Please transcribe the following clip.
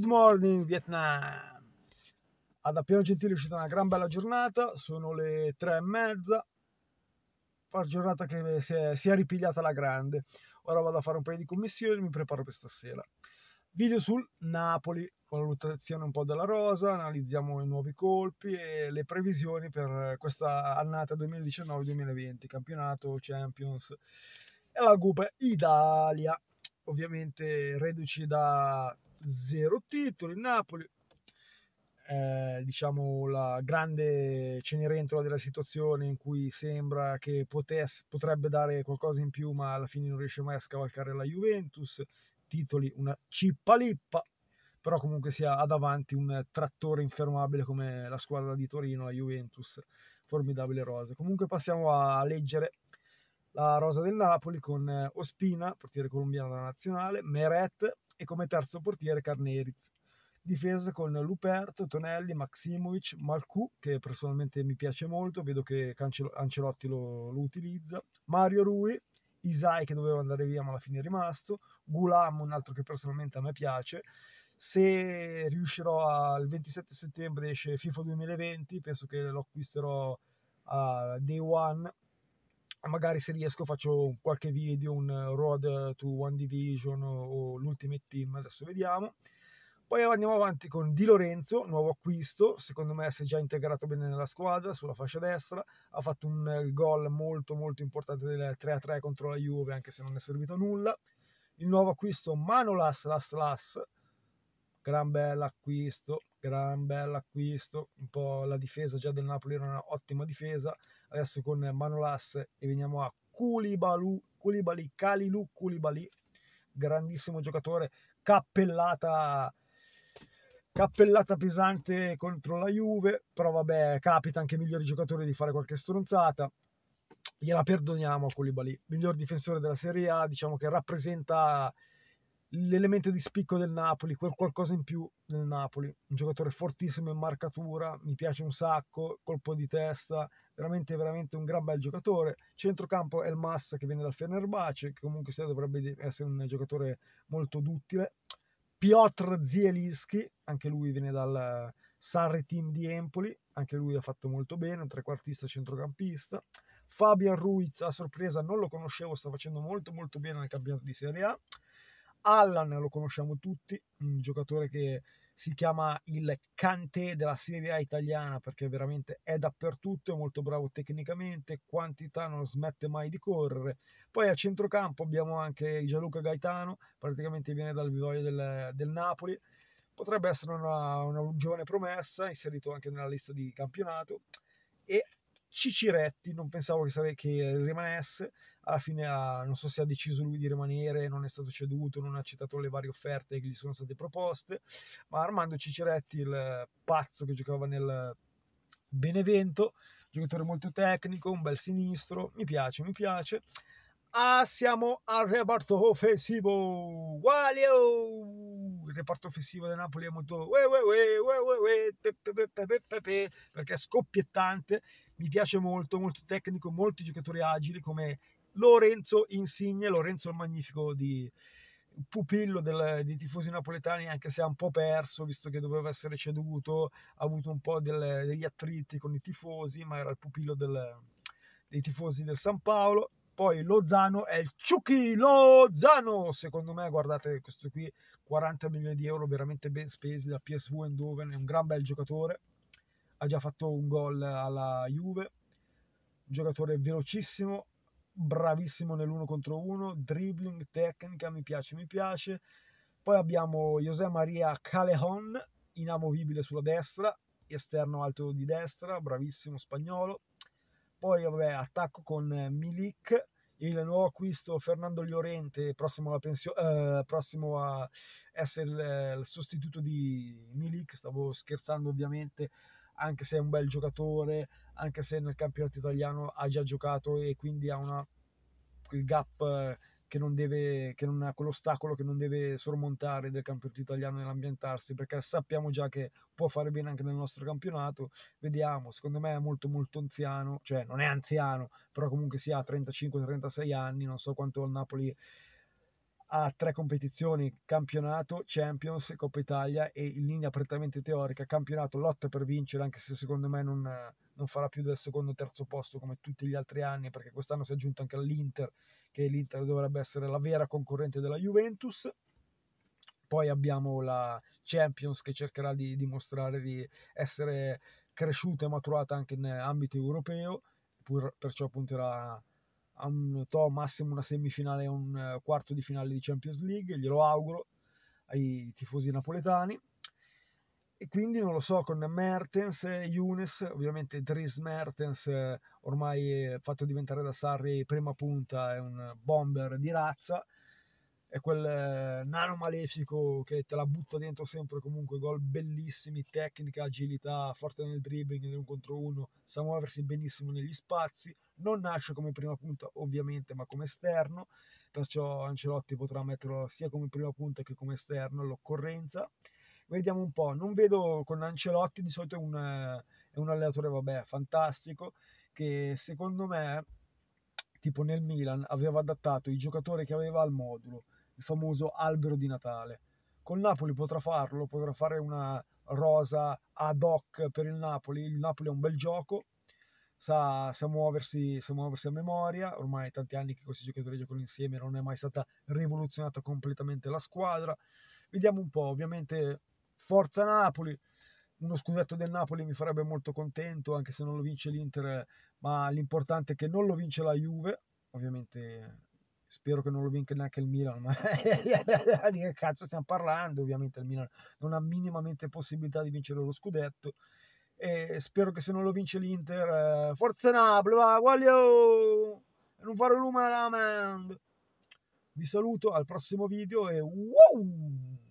Good morning Vietnam! Ad Appiano Gentile è uscita una gran bella giornata, sono le tre e mezza, una giornata che si è, si è ripigliata la grande. Ora vado a fare un paio di commissioni e mi preparo per stasera. Video sul Napoli, con la valutazione un po' della rosa, analizziamo i nuovi colpi e le previsioni per questa annata 2019-2020, campionato, Champions e la Cupa Italia, ovviamente reduci da zero titoli. Il Napoli, eh, diciamo, la grande cenerentola della situazione in cui sembra che potesse, potrebbe dare qualcosa in più, ma alla fine non riesce mai a scavalcare la Juventus. Titoli, una cippa lippa però comunque sia ha davanti un trattore infermabile come la squadra di Torino, la Juventus, formidabile rosa. Comunque passiamo a leggere la rosa del Napoli con eh, Ospina, portiere colombiano della nazionale, Meret e come terzo portiere Carneriz. Difesa con Luperto, Tonelli, Maximovic, Malcu, che personalmente mi piace molto, vedo che Ancelotti lo, lo utilizza, Mario Rui, Isai che doveva andare via ma alla fine è rimasto, Gulam, un altro che personalmente a me piace, se riuscirò al 27 settembre esce FIFA 2020 penso che lo acquisterò a day one magari se riesco faccio qualche video, un Road to One Division o, o l'Ultimate Team, adesso vediamo. Poi andiamo avanti con Di Lorenzo, nuovo acquisto, secondo me si è già integrato bene nella squadra, sulla fascia destra, ha fatto un gol molto molto importante del 3-3 contro la Juve, anche se non è servito a nulla. Il nuovo acquisto Manolas Las Las, gran acquisto, gran bel acquisto, un po' la difesa già del Napoli era un'ottima difesa, adesso con Manolas e veniamo a Koulibalu, Koulibaly, Kalilu Koulibaly, grandissimo giocatore, cappellata cappellata pesante contro la Juve, però vabbè, capita anche ai migliori giocatori di fare qualche stronzata. Gliela perdoniamo a Koulibaly, miglior difensore della Serie A, diciamo che rappresenta l'elemento di spicco del Napoli, quel qualcosa in più del Napoli. Un giocatore fortissimo in marcatura, mi piace un sacco, colpo di testa, veramente veramente un gran bel giocatore. Centrocampo è il Massa che viene dal Fenerbahce, che comunque sia dovrebbe essere un giocatore molto duttile. Piotr Zielinski, anche lui viene dal eh, Sarri Team di Empoli, anche lui ha fatto molto bene, un trequartista centrocampista. Fabian Ruiz, a sorpresa, non lo conoscevo, sta facendo molto molto bene nel campionato di Serie A. Allan lo conosciamo tutti, un giocatore che si chiama il Kanté della Serie A italiana perché veramente è dappertutto, è molto bravo tecnicamente, quantità non smette mai di correre. Poi a centrocampo abbiamo anche Gianluca Gaetano, praticamente viene dal vivaio del, del Napoli, potrebbe essere una, una giovane promessa, inserito anche nella lista di campionato. E Ciciretti, non pensavo che, sare- che rimanesse, alla fine ha, non so se ha deciso lui di rimanere, non è stato ceduto, non ha accettato le varie offerte che gli sono state proposte, ma Armando Ciciretti, il pazzo che giocava nel Benevento, giocatore molto tecnico, un bel sinistro, mi piace, mi piace. Ah, siamo al reparto offensivo, uguale, oh! il reparto offensivo del Napoli è molto perché è scoppiettante mi piace molto, molto tecnico, molti giocatori agili come Lorenzo Insigne, Lorenzo il Magnifico di pupillo del, dei tifosi napoletani anche se ha un po' perso visto che doveva essere ceduto ha avuto un po' del, degli attriti con i tifosi ma era il pupillo del, dei tifosi del San Paolo poi Lozano è il Ciucchi Lozano secondo me guardate questo qui 40 milioni di euro veramente ben spesi da PSV Eindhoven è un gran bel giocatore ha già fatto un gol alla Juve, giocatore velocissimo, bravissimo nell'uno contro uno, dribbling, tecnica, mi piace, mi piace. Poi abbiamo José Maria Calejon, inamovibile sulla destra, esterno alto di destra, bravissimo spagnolo. Poi vabbè, attacco con Milik, il nuovo acquisto Fernando Llorente, prossimo, pensio- eh, prossimo a, essere il, eh, il sostituto di Milik, stavo scherzando ovviamente, anche se è un bel giocatore, anche se nel campionato italiano ha già giocato e quindi ha una, quel gap eh, che non deve, che non ha quell'ostacolo che non deve sormontare del campionato italiano nell'ambientarsi, perché sappiamo già che può fare bene anche nel nostro campionato. Vediamo, secondo me è molto molto anziano, cioè non è anziano, però comunque si ha 35-36 anni, non so quanto il Napoli ha tre competizioni, campionato, Champions Coppa Italia e in linea prettamente teorica, campionato lotta per vincere anche se secondo me non, non farà più del secondo o terzo posto come tutti gli altri anni perché quest'anno si è aggiunta anche l'Inter, che l'Inter dovrebbe essere la vera concorrente della Juventus. Poi abbiamo la Champions che cercherà di dimostrare di essere cresciuta e maturata anche in ambito europeo, pur, perciò punterà a un to massimo una semifinale e un eh, quarto di finale di Champions League, glielo auguro ai tifosi napoletani. E quindi non lo so, con Mertens e Younes, ovviamente Dries Mertens eh, ormai eh, fatto diventare da Sarri prima punta, è un bomber di razza, è quel eh, nano malefico che te la butta dentro sempre comunque gol bellissimi, tecnica, agilità, forte nel dribbling, nell'uno contro uno, sa muoversi benissimo negli spazi, non nasce come prima punta ovviamente ma come esterno, perciò Ancelotti potrà metterlo sia come prima punta che come esterno all'occorrenza. Vediamo un po', non vedo con Ancelotti di solito un, è un allenatore vabbè, fantastico che secondo me tipo nel Milan aveva adattato i giocatori che aveva al modulo il famoso albero di Natale. Col Napoli potrà farlo, potrà fare una rosa ad hoc per il Napoli. Il Napoli è un bel gioco, sa, sa, muoversi, sa muoversi a memoria. Ormai tanti anni che questi giocatori giocano insieme, non è mai stata rivoluzionata completamente la squadra. Vediamo un po', ovviamente, forza Napoli. Uno scudetto del Napoli mi farebbe molto contento, anche se non lo vince l'Inter, ma l'importante è che non lo vince la Juve. Ovviamente spero che non lo vinca neanche il Milan, ma di che cazzo stiamo parlando? Ovviamente il Milan non ha minimamente possibilità di vincere lo scudetto. E spero che se non lo vince l'Inter, eh, forza Napoli, va, guaglio! Non fare l'uma la Vi saluto al prossimo video e wow!